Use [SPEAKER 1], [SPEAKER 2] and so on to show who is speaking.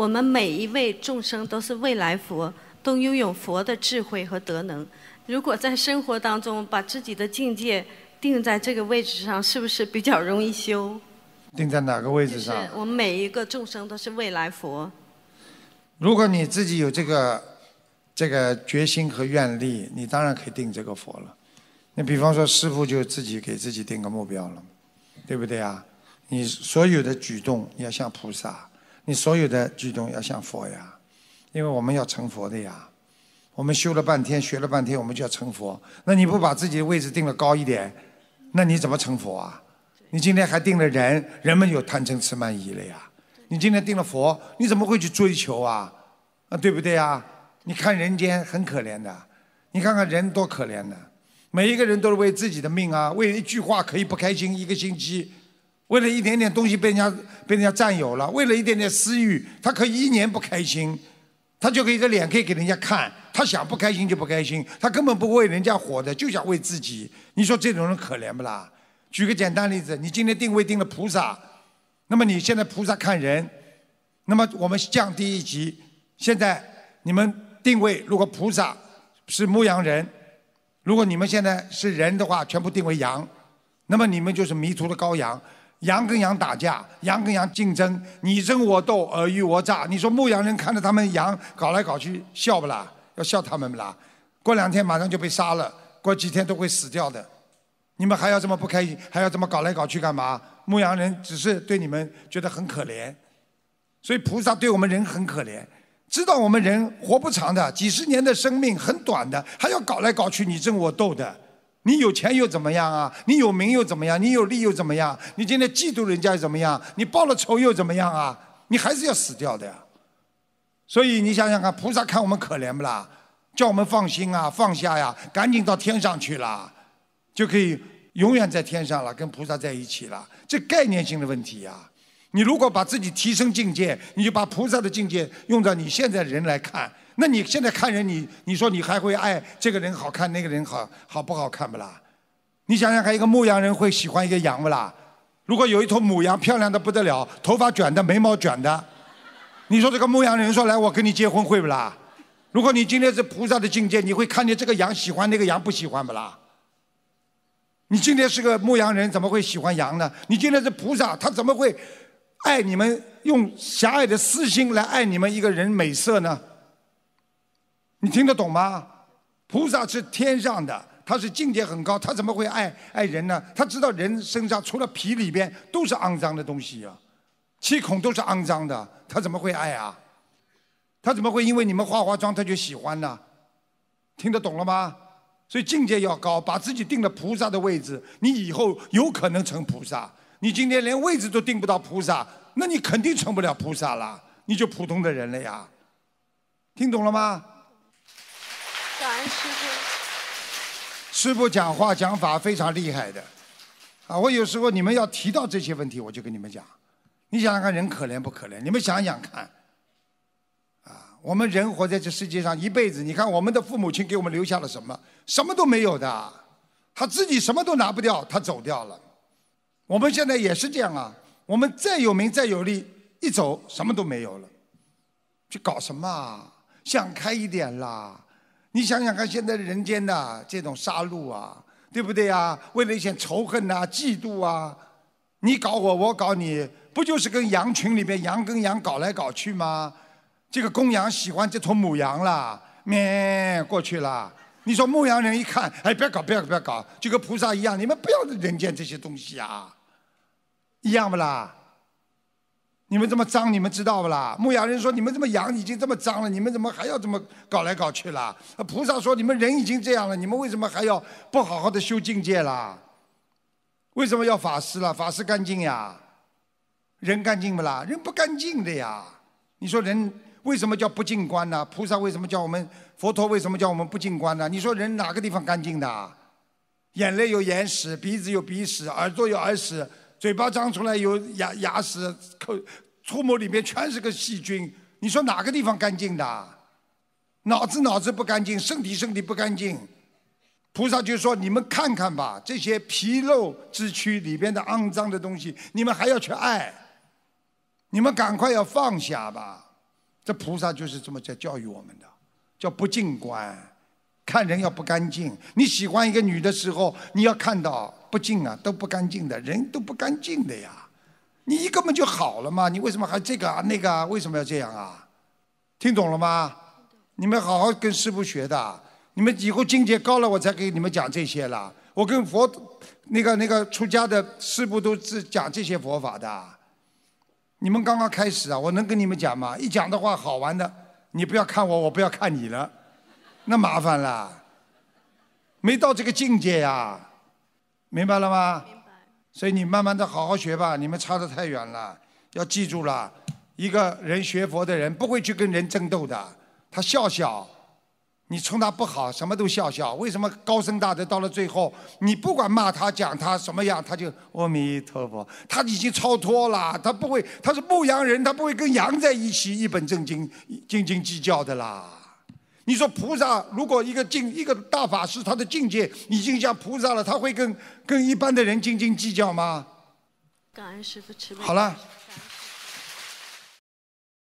[SPEAKER 1] 我们每一位众生都是未来佛，都拥有佛的智慧和德能。如果在生活当中把自己的境界定在这个位置上，是不是比较容易修？定在哪个位置上？我们每一个众生都是未来佛。如果你自己有这个这个决心和愿力，你当然可以定这个佛了。你比方说，师父就自己给自己定个目标了，对不对啊？你所有的举动，你要像菩萨。你所有的举动要像佛呀，因为我们要成佛的呀。我们修了半天，学了半天，我们就要成佛。那你不把自己的位置定得高一点，那你怎么成佛啊？你今天还定了人，人们又贪嗔痴慢疑了呀。你今天定了佛，你怎么会去追求啊？啊，对不对啊？你看人间很可怜的，你看看人多可怜的，每一个人都是为自己的命啊，为一句话可以不开心一个星期。为了一点点东西被人家被人家占有了，为了一点点私欲，他可以一年不开心，他就可以个脸可以给人家看，他想不开心就不开心，他根本不为人家活的，就想为自己。你说这种人可怜不啦？举个简单例子，你今天定位定了菩萨，那么你现在菩萨看人，那么我们降低一级，现在你们定位如果菩萨是牧羊人，如果你们现在是人的话，全部定为羊，那么你们就是迷途的羔羊。羊跟羊打架，羊跟羊竞争，你争我斗，尔虞我诈。你说牧羊人看着他们羊搞来搞去，笑不啦？要笑他们不啦？过两天马上就被杀了，过几天都会死掉的。你们还要这么不开心，还要这么搞来搞去干嘛？牧羊人只是对你们觉得很可怜，所以菩萨对我们人很可怜，知道我们人活不长的，几十年的生命很短的，还要搞来搞去，你争我斗的。你有钱又怎么样啊？你有名又怎么样？你有利又怎么样？你今天嫉妒人家又怎么样？你报了仇又怎么样啊？你还是要死掉的呀。所以你想想看，菩萨看我们可怜不啦？叫我们放心啊，放下呀，赶紧到天上去了，就可以永远在天上了，跟菩萨在一起了。这概念性的问题呀。你如果把自己提升境界，你就把菩萨的境界用到你现在人来看。那你现在看人，你你说你还会爱这个人好看，那个人好好不好看不啦？你想想，看，一个牧羊人会喜欢一个羊不啦？如果有一头母羊漂亮的不得了，头发卷的，眉毛卷的，你说这个牧羊人说来我跟你结婚会不啦？如果你今天是菩萨的境界，你会看见这个羊喜欢那个羊不喜欢不啦？你今天是个牧羊人，怎么会喜欢羊呢？你今天是菩萨，他怎么会爱你们用狭隘的私心来爱你们一个人美色呢？你听得懂吗？菩萨是天上的，他是境界很高，他怎么会爱爱人呢？他知道人身上除了皮里边都是肮脏的东西呀，气孔都是肮脏的，他怎么会爱啊？他怎么会因为你们化化妆他就喜欢呢？听得懂了吗？所以境界要高，把自己定了菩萨的位置，你以后有可能成菩萨。你今天连位置都定不到菩萨，那你肯定成不了菩萨了，你就普通的人了呀。听懂了吗？感恩师父。师父讲话讲法非常厉害的，啊，我有时候你们要提到这些问题，我就跟你们讲。你想想看，人可怜不可怜？你们想想看，啊，我们人活在这世界上一辈子，你看我们的父母亲给我们留下了什么？什么都没有的，他自己什么都拿不掉，他走掉了。我们现在也是这样啊，我们再有名再有利，一走什么都没有了，去搞什么？啊？想开一点啦。你想想看，现在人间的这种杀戮啊，对不对啊？为了一些仇恨呐、嫉妒啊，你搞我，我搞你，不就是跟羊群里边羊跟羊搞来搞去吗？这个公羊喜欢这头母羊了，咩，过去了。你说牧羊人一看，哎，不要搞，不要搞，不要搞，就跟菩萨一样，你们不要人间这些东西啊，一样不啦？你们这么脏，你们知道不啦？牧羊人说：“你们这么羊已经这么脏了，你们怎么还要这么搞来搞去啦？”菩萨说：“你们人已经这样了，你们为什么还要不好好的修境界啦？为什么要法师了？法师干净呀，人干净不啦？人不干净的呀。你说人为什么叫不净观呢？菩萨为什么叫我们？佛陀为什么叫我们不净观呢？你说人哪个地方干净的？眼泪有眼屎，鼻子有鼻屎，耳朵有耳屎。”嘴巴张出来有牙牙齿，口、唾沫里面全是个细菌。你说哪个地方干净的？脑子脑子不干净，身体身体不干净。菩萨就说：“你们看看吧，这些皮肉之躯里边的肮脏的东西，你们还要去爱？你们赶快要放下吧。”这菩萨就是这么在教育我们的，叫不净观。看人要不干净。你喜欢一个女的时候，你要看到。不净啊，都不干净的，人都不干净的呀！你一个本就好了嘛，你为什么还这个那个啊？为什么要这样啊？听懂了吗？你们好好跟师傅学的，你们以后境界高了，我才给你们讲这些了。我跟佛那个那个出家的师傅都是讲这些佛法的。你们刚刚开始啊，我能跟你们讲吗？一讲的话好玩的，你不要看我，我不要看你了，那麻烦了。没到这个境界呀。明白了吗？所以你慢慢的好好学吧，你们差得太远了。要记住了，一个人学佛的人不会去跟人争斗的，他笑笑。你冲他不好，什么都笑笑。为什么高僧大德到了最后，你不管骂他、讲他什么样，他就阿弥陀佛。他已经超脱了，他不会，他是牧羊人，他不会跟羊在一起一本正经斤斤计较的啦。你说菩萨，如果一个境，一个大法师，他的境界已经像菩萨了，他会跟跟一般的人斤斤计较吗？好了。